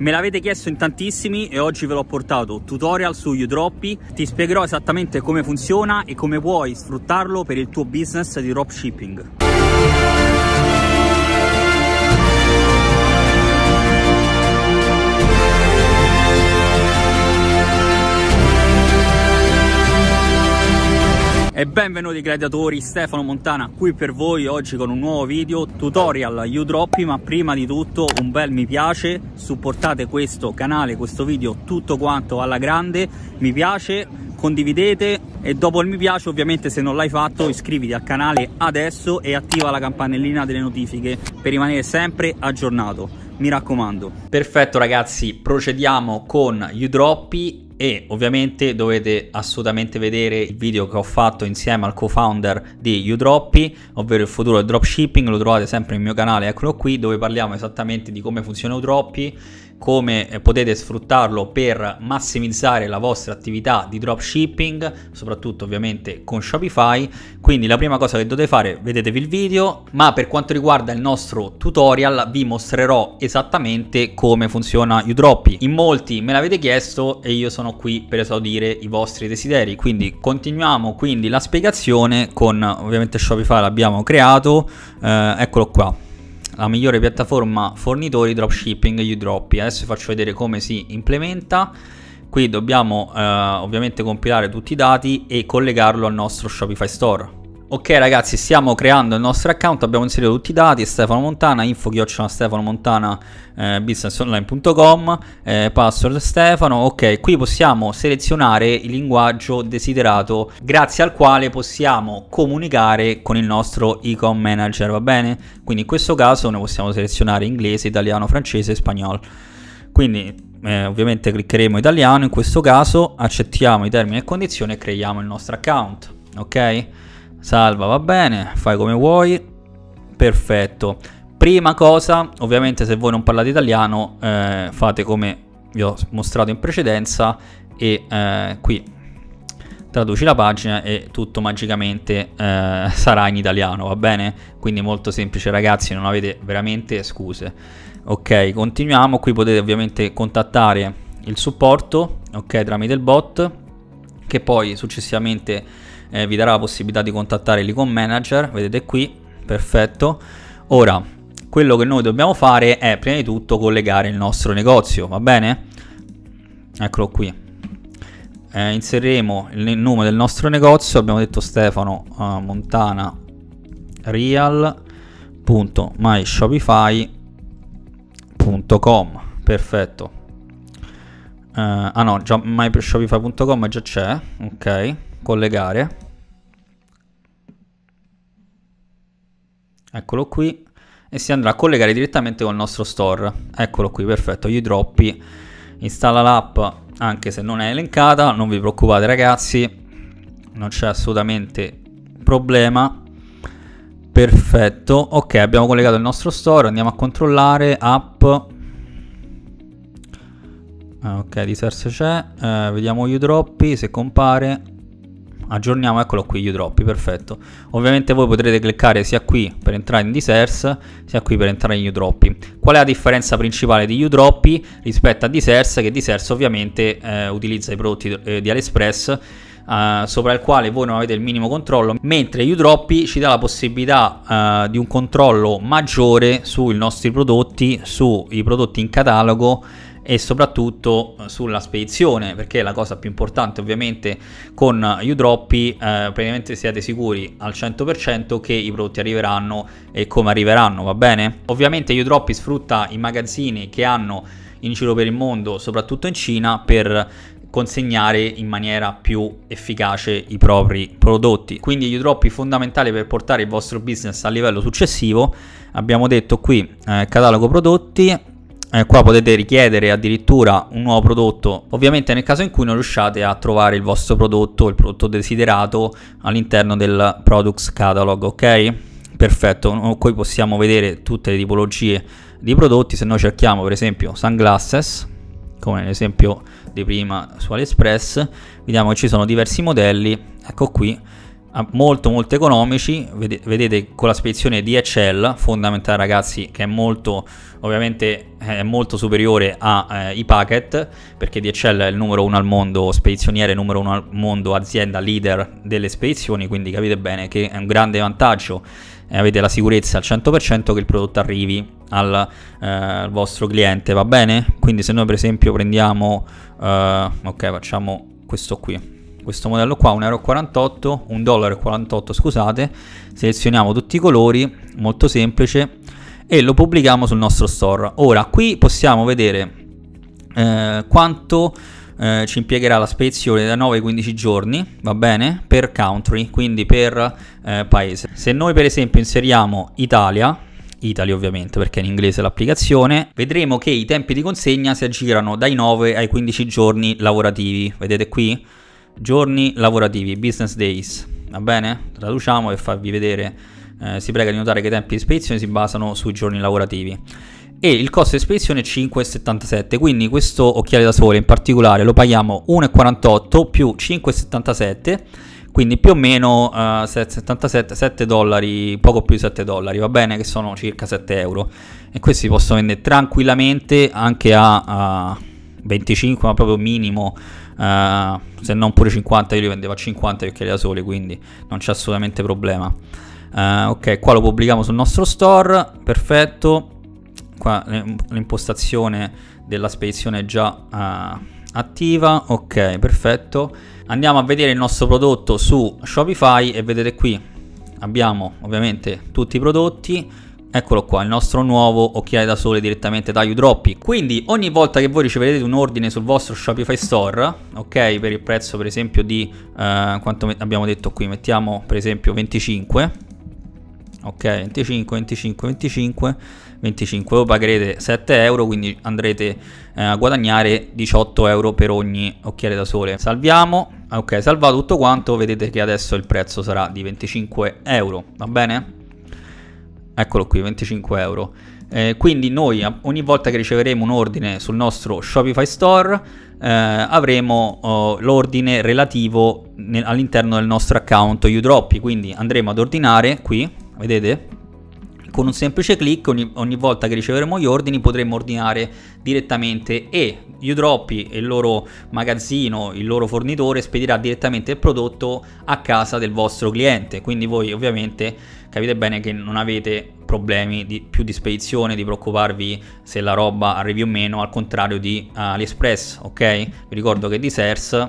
Me l'avete chiesto in tantissimi e oggi ve l'ho portato, tutorial su Udropy, ti spiegherò esattamente come funziona e come puoi sfruttarlo per il tuo business di dropshipping. e benvenuti gladiatori Stefano Montana qui per voi oggi con un nuovo video tutorial udroppy ma prima di tutto un bel mi piace supportate questo canale questo video tutto quanto alla grande mi piace condividete e dopo il mi piace ovviamente se non l'hai fatto iscriviti al canale adesso e attiva la campanellina delle notifiche per rimanere sempre aggiornato mi raccomando perfetto ragazzi procediamo con udroppy e ovviamente dovete assolutamente vedere il video che ho fatto insieme al co-founder di Udroppy, ovvero il futuro del dropshipping, lo trovate sempre nel mio canale, eccolo qui, dove parliamo esattamente di come funziona Udroppy come eh, potete sfruttarlo per massimizzare la vostra attività di dropshipping, soprattutto ovviamente con Shopify. Quindi la prima cosa che dovete fare, vedetevi il video, ma per quanto riguarda il nostro tutorial vi mostrerò esattamente come funziona Udroppy. In molti me l'avete chiesto e io sono qui per esaudire i vostri desideri, quindi continuiamo quindi la spiegazione con ovviamente Shopify l'abbiamo creato, eh, eccolo qua la migliore piattaforma fornitori dropshipping udropy adesso vi faccio vedere come si implementa qui dobbiamo eh, ovviamente compilare tutti i dati e collegarlo al nostro Shopify Store Ok ragazzi stiamo creando il nostro account, abbiamo inserito tutti i dati, Stefano Montana, info chiocciola Stefano Montana eh, businessonline.com, eh, password Stefano, ok qui possiamo selezionare il linguaggio desiderato grazie al quale possiamo comunicare con il nostro e-com manager, va bene? Quindi in questo caso noi possiamo selezionare inglese, italiano, francese e spagnolo. Quindi eh, ovviamente cliccheremo italiano, in questo caso accettiamo i termini e condizioni e creiamo il nostro account, ok? Salva, va bene, fai come vuoi. Perfetto. Prima cosa, ovviamente se voi non parlate italiano, eh, fate come vi ho mostrato in precedenza e eh, qui traduci la pagina e tutto magicamente eh, sarà in italiano, va bene? Quindi molto semplice ragazzi, non avete veramente scuse. Ok, continuiamo, qui potete ovviamente contattare il supporto, ok, tramite il bot che poi successivamente eh, vi darà la possibilità di contattare l'icon manager, vedete qui, perfetto. Ora, quello che noi dobbiamo fare è prima di tutto collegare il nostro negozio, va bene? Eccolo qui. Eh, inseriremo il nome del nostro negozio, abbiamo detto Stefano uh, Montana real.myshopify.com perfetto Uh, ah no, già myshopify.com già c'è, ok, collegare. Eccolo qui e si andrà a collegare direttamente col nostro store. Eccolo qui, perfetto, gli droppi. Installa l'app anche se non è elencata, non vi preoccupate ragazzi, non c'è assolutamente problema. Perfetto, ok, abbiamo collegato il nostro store, andiamo a controllare app Ah, ok, riserse c'è. Eh, vediamo Udroppi, se compare. Aggiorniamo, eccolo qui Udroppi, perfetto. Ovviamente voi potrete cliccare sia qui per entrare in Deserts, sia qui per entrare in Udroppi. Qual è la differenza principale di Udroppi rispetto a Deserts? Che Deserts ovviamente eh, utilizza i prodotti eh, di AliExpress Uh, sopra il quale voi non avete il minimo controllo, mentre Udroppi ci dà la possibilità uh, di un controllo maggiore sui nostri prodotti, sui prodotti in catalogo e soprattutto eh, sulla spedizione perché la cosa più importante ovviamente con Udroppy eh, praticamente siete sicuri al 100% che i prodotti arriveranno e come arriveranno va bene? Ovviamente Udroppi sfrutta i magazzini che hanno in giro per il mondo soprattutto in Cina per consegnare in maniera più efficace i propri prodotti. Quindi Udrop è fondamentale per portare il vostro business al livello successivo. Abbiamo detto qui eh, catalogo prodotti, eh, qua potete richiedere addirittura un nuovo prodotto ovviamente nel caso in cui non riusciate a trovare il vostro prodotto il prodotto desiderato all'interno del products catalog ok perfetto qui possiamo vedere tutte le tipologie di prodotti se noi cerchiamo per esempio sunglasses come l'esempio di prima su AliExpress vediamo che ci sono diversi modelli ecco qui Ah, molto molto economici vedete, con la spedizione DHL fondamentale ragazzi che è molto ovviamente eh, è molto superiore ai eh, packet perché DHL è il numero uno al mondo spedizioniere numero uno al mondo azienda leader delle spedizioni quindi capite bene che è un grande vantaggio eh, avete la sicurezza al 100% che il prodotto arrivi al, eh, al, vostro cliente va bene quindi se noi per esempio prendiamo eh, ok facciamo questo qui questo modello qua 1,48 euro 1,48 scusate selezioniamo tutti i colori molto semplice e lo pubblichiamo sul nostro store ora qui possiamo vedere eh, quanto eh, ci impiegherà la spedizione da 9 ai 15 giorni va bene per country quindi per eh, paese se noi per esempio inseriamo Italia Italy ovviamente perché in inglese l'applicazione, vedremo che i tempi di consegna si aggirano dai 9 ai 15 giorni lavorativi, vedete qui? giorni lavorativi, business days, va bene? Traduciamo per farvi vedere, eh, si prega di notare che i tempi di spedizione si basano sui giorni lavorativi e il costo di spedizione è 5,77 quindi questo occhiale da sole in particolare lo paghiamo 1,48 più 5,77 quindi più o meno uh, 77, 7 dollari, poco più di 7 dollari, va bene che sono circa 7 euro e questi si possono vendere tranquillamente anche a, a 25 ma proprio minimo eh, se non pure 50 io li vendevo a 50 gli occhiali da sole quindi non c'è assolutamente problema eh, ok qua lo pubblichiamo sul nostro store perfetto qua l'impostazione della spedizione è già eh, attiva ok perfetto andiamo a vedere il nostro prodotto su Shopify e vedete qui abbiamo ovviamente tutti i prodotti Eccolo qua, il nostro nuovo occhiale da sole direttamente da Udroppi. Quindi ogni volta che voi riceverete un ordine sul vostro Shopify Store, ok, per il prezzo per esempio di, eh, quanto abbiamo detto qui, mettiamo per esempio 25, ok, 25, 25, 25, 25, voi pagherete 7 euro, quindi andrete eh, a guadagnare 18 euro per ogni occhiale da sole. Salviamo, ok, salvato tutto quanto, vedete che adesso il prezzo sarà di 25 euro, va bene? Eccolo qui, 25 euro. Eh, quindi noi ogni volta che riceveremo un ordine sul nostro Shopify Store eh, avremo oh, l'ordine relativo nel, all'interno del nostro account Udropy, quindi andremo ad ordinare qui, vedete? Con un semplice clic ogni, ogni, volta che riceveremo gli ordini potremo ordinare direttamente e Udropy e il loro magazzino, il loro fornitore spedirà direttamente il prodotto a casa del vostro cliente. Quindi voi ovviamente capite bene che non avete problemi di, più di spedizione, di preoccuparvi se la roba arrivi o meno, al contrario di eh, AliExpress, ok? Vi ricordo che di SERS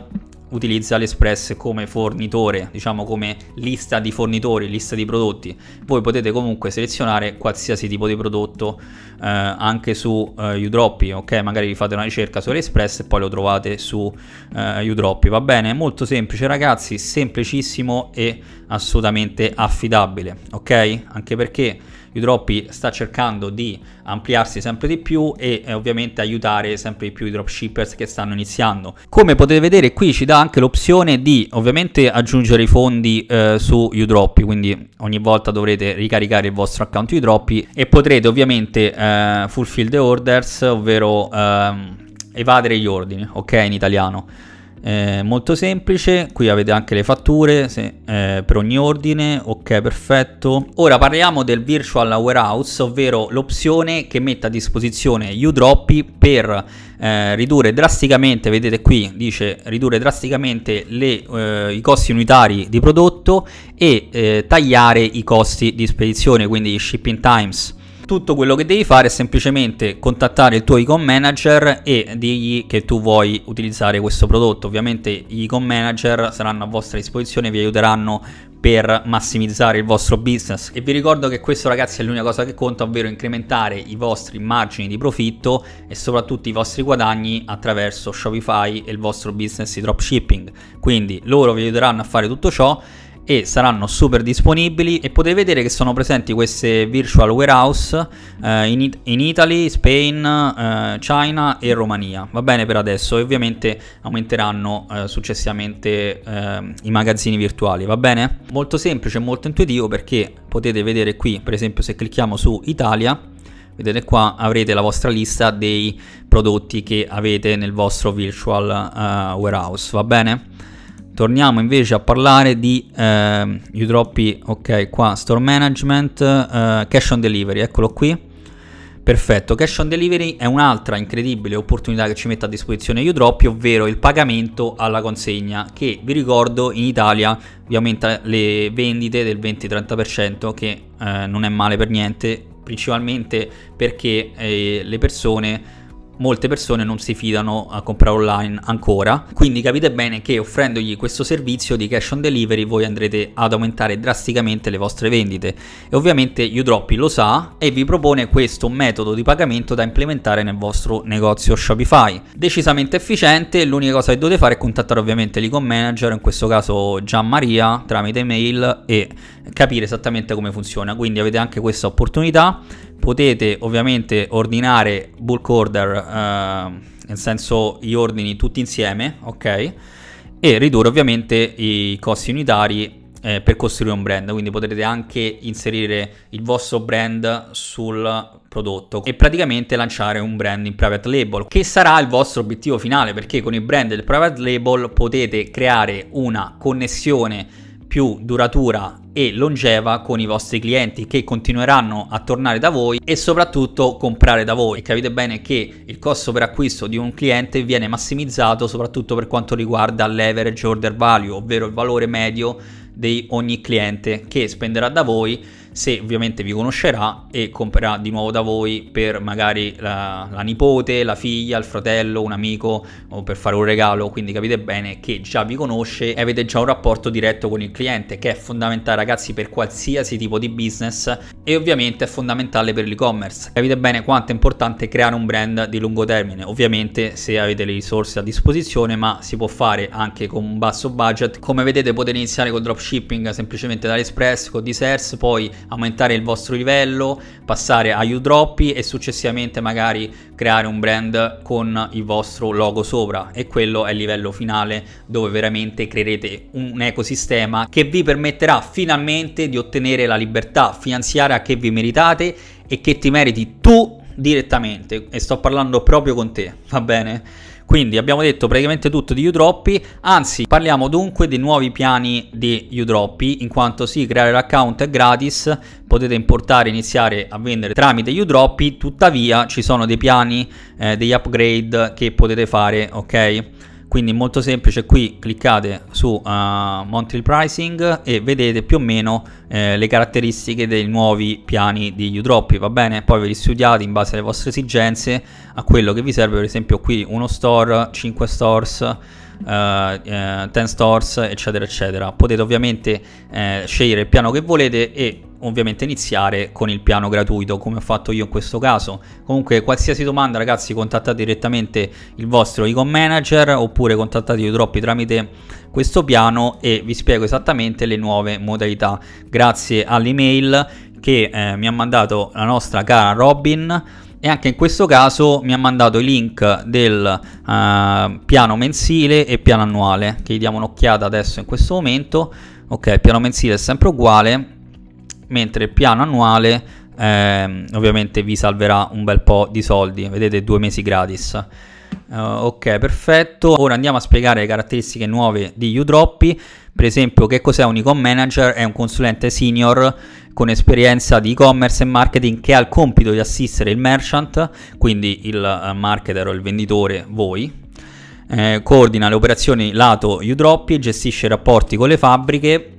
utilizza l'Espress come fornitore, diciamo come lista di fornitori, lista di prodotti. Voi potete comunque selezionare qualsiasi tipo di prodotto eh, anche su eh, Udroppy, ok? Magari vi fate una ricerca su l'Espress e poi lo trovate su eh, Udroppy, va bene? Molto semplice ragazzi, semplicissimo e assolutamente affidabile, ok? Anche perché Udropy sta cercando di ampliarsi sempre di più e eh, ovviamente aiutare sempre di più i dropshippers che stanno iniziando. Come potete vedere qui ci dà anche l'opzione di ovviamente aggiungere i fondi eh, su Udroppi, quindi ogni volta dovrete ricaricare il vostro account Udroppi e potrete ovviamente eh, fulfill the orders, ovvero ehm, evadere gli ordini, ok in italiano eh, molto semplice, qui avete anche le fatture se, eh, per ogni ordine, ok perfetto. Ora parliamo del Virtual Warehouse, ovvero l'opzione che mette a disposizione udroppi per eh, ridurre drasticamente, vedete qui dice ridurre drasticamente le, eh, i costi unitari di prodotto e eh, tagliare i costi di spedizione, quindi shipping times tutto quello che devi fare è semplicemente contattare il tuo e-com manager e dirgli che tu vuoi utilizzare questo prodotto. Ovviamente gli e-com manager saranno a vostra disposizione e vi aiuteranno per massimizzare il vostro business e vi ricordo che questo ragazzi è l'unica cosa che conta ovvero incrementare i vostri margini di profitto e soprattutto i vostri guadagni attraverso Shopify e il vostro business di dropshipping quindi loro vi aiuteranno a fare tutto ciò e saranno super disponibili e potete vedere che sono presenti queste virtual warehouse eh, in, It- in, Italy, Spain, eh, China e Romania, va bene per adesso e ovviamente aumenteranno eh, successivamente eh, i magazzini virtuali, va bene? Molto semplice e molto intuitivo perché potete vedere qui, per esempio se clicchiamo su Italia, vedete qua avrete la vostra lista dei prodotti che avete nel vostro virtual uh, warehouse, va bene? torniamo invece a parlare di eh, UDropy, ok qua store management, eh, cash on delivery, eccolo qui. Perfetto, cash on delivery è un'altra incredibile opportunità che ci mette a disposizione Udroppi, ovvero il pagamento alla consegna, che vi ricordo in Italia vi aumenta le vendite del 20-30%, che eh, non è male per niente, principalmente perché eh, le persone molte persone non si fidano a comprare online ancora, quindi capite bene che offrendogli questo servizio di cash on delivery voi andrete ad aumentare drasticamente le vostre vendite e ovviamente Udroppy lo sa e vi propone questo metodo di pagamento da implementare nel vostro negozio Shopify. Decisamente efficiente, l'unica cosa che dovete fare è contattare ovviamente l'e-com manager, in questo caso Gian Maria tramite mail e capire esattamente come funziona, quindi avete anche questa opportunità potete ovviamente ordinare bulk order, eh, nel senso gli ordini tutti insieme, ok? E ridurre ovviamente i costi unitari eh, per costruire un brand, quindi potrete anche inserire il vostro brand sul prodotto e praticamente lanciare un brand in private label che sarà il vostro obiettivo finale perché con il brand del private label potete creare una connessione più duratura e longeva con i vostri clienti che continueranno a tornare da voi e soprattutto comprare da voi. Capite bene che il costo per acquisto di un cliente viene massimizzato soprattutto per quanto riguarda l'average order value, ovvero il valore medio di ogni cliente che spenderà da voi se ovviamente vi conoscerà e comprerà di nuovo da voi per magari la, la nipote, la figlia, il fratello, un amico o per fare un regalo, quindi capite bene che già vi conosce e avete già un rapporto diretto con il cliente che è fondamentale ragazzi per qualsiasi tipo di business e ovviamente è fondamentale per l'e-commerce. Capite bene quanto è importante creare un brand di lungo termine, ovviamente se avete le risorse a disposizione ma si può fare anche con un basso budget. Come vedete potete iniziare col dropshipping semplicemente da Aliexpress, con Desserts, poi aumentare il vostro livello, passare agli udroppi e successivamente magari creare un brand con il vostro logo sopra e quello è il livello finale dove veramente creerete un ecosistema che vi permetterà finalmente di ottenere la libertà finanziaria che vi meritate e che ti meriti tu direttamente e sto parlando proprio con te, va bene? Quindi abbiamo detto praticamente tutto di Udroppy, anzi parliamo dunque dei nuovi piani di Udroppy, in quanto sì, creare l'account è gratis, potete importare e iniziare a vendere tramite Udroppy, tuttavia ci sono dei piani, eh, degli upgrade che potete fare, ok? quindi molto semplice qui cliccate su uh, monthly pricing e vedete più o meno eh, le caratteristiche dei nuovi piani di Udrop va bene poi ve li studiate in base alle vostre esigenze a quello che vi serve per esempio qui uno store 5 stores Uh, uh, 10 stores eccetera eccetera potete ovviamente uh, scegliere il piano che volete e ovviamente iniziare con il piano gratuito come ho fatto io in questo caso comunque qualsiasi domanda ragazzi contattate direttamente il vostro econ manager oppure contattate troppi tramite questo piano e vi spiego esattamente le nuove modalità grazie all'email che eh, mi ha mandato la nostra cara Robin e anche in questo caso mi ha mandato i link del uh, piano mensile e piano annuale che gli diamo un'occhiata adesso in questo momento ok piano mensile è sempre uguale mentre il piano annuale eh, ovviamente vi salverà un bel po' di soldi, vedete due mesi gratis. Uh, ok, perfetto. Ora andiamo a spiegare le caratteristiche nuove di Udroppy. Per esempio, che cos'è un e-com manager? È un consulente senior con esperienza di e-commerce e marketing che ha il compito di assistere il merchant, quindi il eh, marketer o il venditore, voi. Eh, coordina le operazioni lato Udroppy, gestisce i rapporti con le fabbriche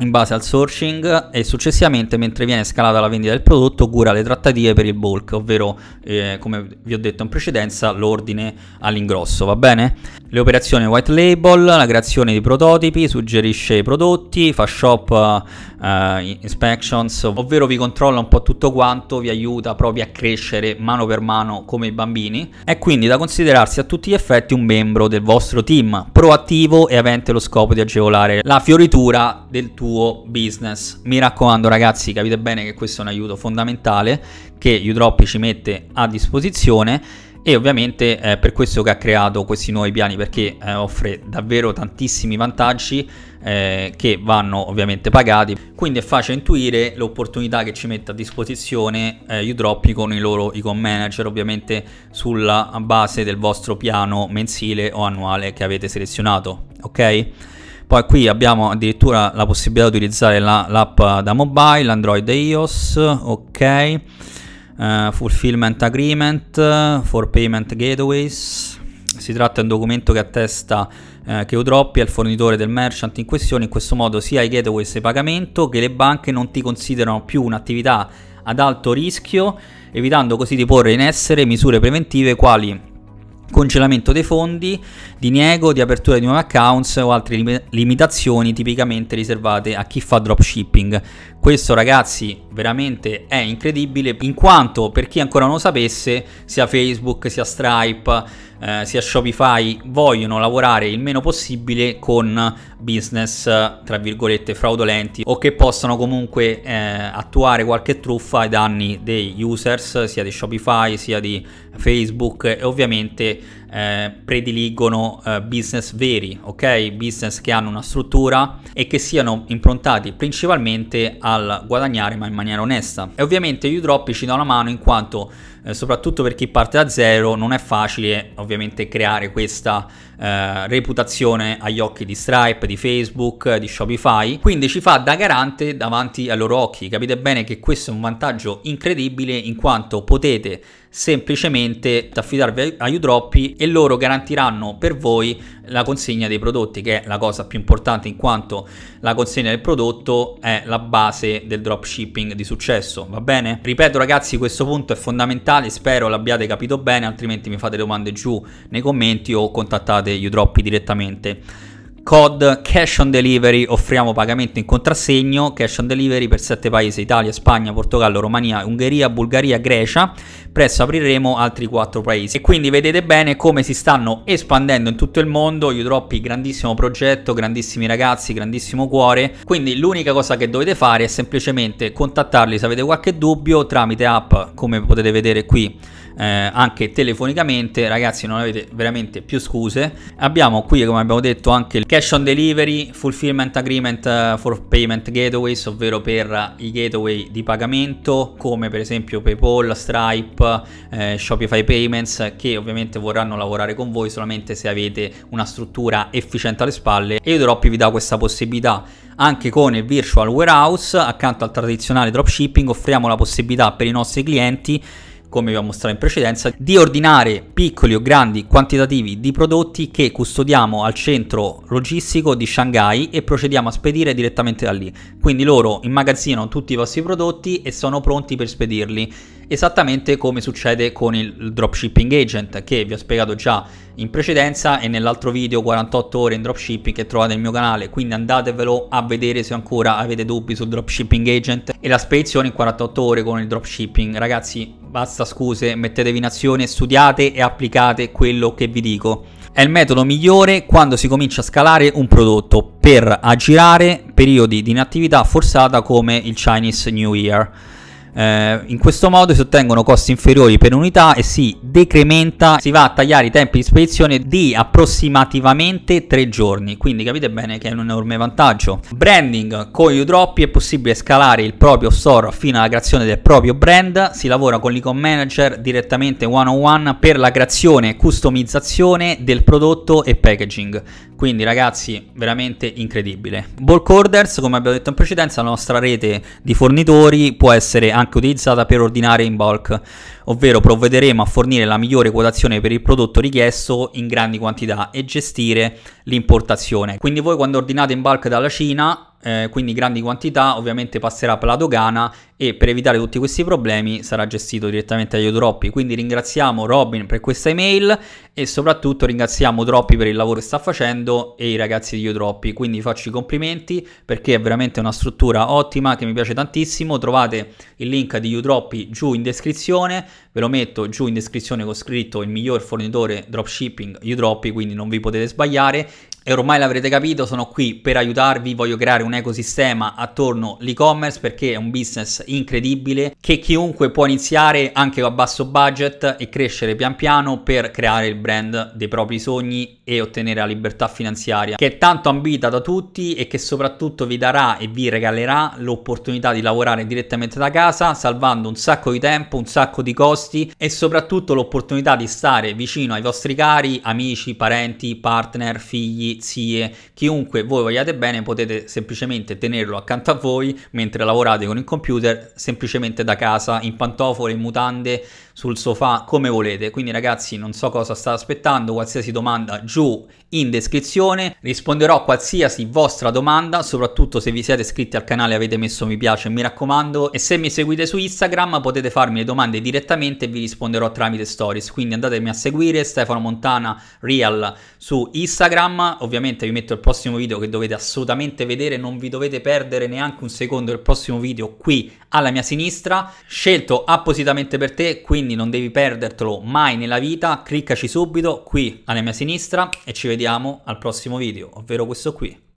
in base al sourcing e successivamente mentre viene scalata la vendita del prodotto cura le trattative per il bulk, ovvero eh, come vi ho detto in precedenza l'ordine all'ingrosso, va bene? Le operazioni white label, la creazione di prototipi, suggerisce i prodotti, fa shop eh, inspections, ovvero vi controlla un po' tutto quanto, vi aiuta proprio a crescere mano per mano come i bambini. È quindi da considerarsi a tutti gli effetti un membro del vostro team, proattivo e avente lo scopo di agevolare la fioritura del tuo tuo business. Mi raccomando ragazzi, capite bene che questo è un aiuto fondamentale che Udrop ci mette a disposizione e ovviamente è per questo che ha creato questi nuovi piani perché eh, offre davvero tantissimi vantaggi eh, che vanno ovviamente pagati quindi è facile intuire l'opportunità che ci mette a disposizione eh, Udropy con i loro icon manager ovviamente sulla base del vostro piano mensile o annuale che avete selezionato ok poi qui abbiamo addirittura la possibilità di utilizzare l'app la, da mobile, Android e iOS, ok. Uh, fulfillment Agreement for Payment Gateways. Si tratta di un documento che attesta eh, che Udroppi è il fornitore del merchant in questione, in questo modo sia i gateways di pagamento che le banche non ti considerano più un'attività ad alto rischio, evitando così di porre in essere misure preventive quali congelamento dei fondi, diniego di apertura di nuovi accounts o altre lim- limitazioni tipicamente riservate a chi fa dropshipping. Questo ragazzi veramente è incredibile in quanto per chi ancora non lo sapesse sia Facebook sia Stripe eh, sia Shopify vogliono lavorare il meno possibile con business tra virgolette fraudolenti o che possano comunque eh, attuare qualche truffa ai danni dei users sia di Shopify sia di Facebook e ovviamente eh, prediligono eh, business veri, ok? Business che hanno una struttura e che siano improntati principalmente al guadagnare ma in maniera onesta. E ovviamente Udrop ci dà una mano in quanto eh, soprattutto per chi parte da zero non è facile ovviamente creare questa eh, reputazione agli occhi di Stripe, di Facebook, di Shopify, quindi ci fa da garante davanti ai loro occhi. Capite bene che questo è un vantaggio incredibile in quanto potete semplicemente affidarvi a Udroppi e loro garantiranno per voi la consegna dei prodotti, che è la cosa più importante in quanto la consegna del prodotto è la base del dropshipping di successo, va bene? Ripeto ragazzi, questo punto è fondamentale, spero l'abbiate capito bene, altrimenti mi fate domande giù nei commenti o contattate usate Udropy direttamente. COD Cash on Delivery, offriamo pagamento in contrassegno, Cash on Delivery per 7 paesi, Italia, Spagna, Portogallo, Romania, Ungheria, Bulgaria, Grecia, presto apriremo altri 4 paesi. E quindi vedete bene come si stanno espandendo in tutto il mondo, Udropy grandissimo progetto, grandissimi ragazzi, grandissimo cuore, quindi l'unica cosa che dovete fare è semplicemente contattarli se avete qualche dubbio tramite app come potete vedere qui eh, anche telefonicamente ragazzi non avete veramente più scuse abbiamo qui come abbiamo detto anche il cash on delivery fulfillment agreement eh, for payment gateways ovvero per i gateway di pagamento come per esempio paypal stripe eh, shopify payments che ovviamente vorranno lavorare con voi solamente se avete una struttura efficiente alle spalle e Dropy vi dà questa possibilità anche con il virtual warehouse accanto al tradizionale dropshipping offriamo la possibilità per i nostri clienti come vi ho mostrato in precedenza, di ordinare piccoli o grandi quantitativi di prodotti che custodiamo al centro logistico di Shanghai e procediamo a spedire direttamente da lì. Quindi loro immagazzinano tutti i vostri prodotti e sono pronti per spedirli esattamente come succede con il dropshipping agent che vi ho spiegato già in precedenza e nell'altro video 48 ore in dropshipping che trovate nel mio canale, quindi andatevelo a vedere se ancora avete dubbi sul dropshipping agent e la spedizione in 48 ore con il dropshipping. Ragazzi, basta scuse, mettetevi in azione, studiate e applicate quello che vi dico. È il metodo migliore quando si comincia a scalare un prodotto per aggirare periodi di inattività forzata come il Chinese New Year. Eh, in questo modo si ottengono costi inferiori per unità e si decrementa, si va a tagliare i tempi di spedizione di approssimativamente 3 giorni, quindi capite bene che è un enorme vantaggio. Branding con gli droppi è possibile scalare il proprio store fino alla creazione del proprio brand, si lavora con l'e-com manager direttamente one on one per la creazione e customizzazione del prodotto e packaging. Quindi ragazzi, veramente incredibile. Bulk orders, come abbiamo detto in precedenza, la nostra rete di fornitori può essere anche anche utilizzata per ordinare in bulk, ovvero provvederemo a fornire la migliore quotazione per il prodotto richiesto in grandi quantità e gestire l'importazione. Quindi voi quando ordinate in bulk dalla Cina eh, quindi grandi quantità, ovviamente passerà per la dogana e per evitare tutti questi problemi sarà gestito direttamente dagli Odroppi. Quindi ringraziamo Robin per questa email e soprattutto ringraziamo Droppi per il lavoro che sta facendo e i ragazzi di Odroppi. Quindi faccio i complimenti perché è veramente una struttura ottima che mi piace tantissimo. Trovate il link di Udroppi giù in descrizione, ve lo metto giù in descrizione con scritto il miglior fornitore dropshipping Udroppi, quindi non vi potete sbagliare e ormai l'avrete capito, sono qui per aiutarvi, voglio creare un ecosistema attorno all'e-commerce perché è un business incredibile che chiunque può iniziare anche a basso budget e crescere pian piano per creare il brand dei propri sogni e ottenere la libertà finanziaria che è tanto ambita da tutti e che soprattutto vi darà e vi regalerà l'opportunità di lavorare direttamente da casa salvando un sacco di tempo, un sacco di costi e soprattutto l'opportunità di stare vicino ai vostri cari, amici, parenti, partner, figli zie, chiunque voi vogliate bene potete semplicemente tenerlo accanto a voi mentre lavorate con il computer, semplicemente da casa, in pantofole, in mutande, sul sofà, come volete. Quindi ragazzi non so cosa state aspettando, qualsiasi domanda giù in descrizione, risponderò a qualsiasi vostra domanda, soprattutto se vi siete iscritti al canale e avete messo mi piace, mi raccomando, e se mi seguite su Instagram potete farmi le domande direttamente e vi risponderò tramite stories, quindi andatemi a seguire Stefano Montana Real su Instagram ovviamente vi metto il prossimo video che dovete assolutamente vedere, non vi dovete perdere neanche un secondo il prossimo video qui alla mia sinistra, scelto appositamente per te, quindi non devi perdertelo mai nella vita, cliccaci subito qui alla mia sinistra e ci vediamo al prossimo video, ovvero questo qui.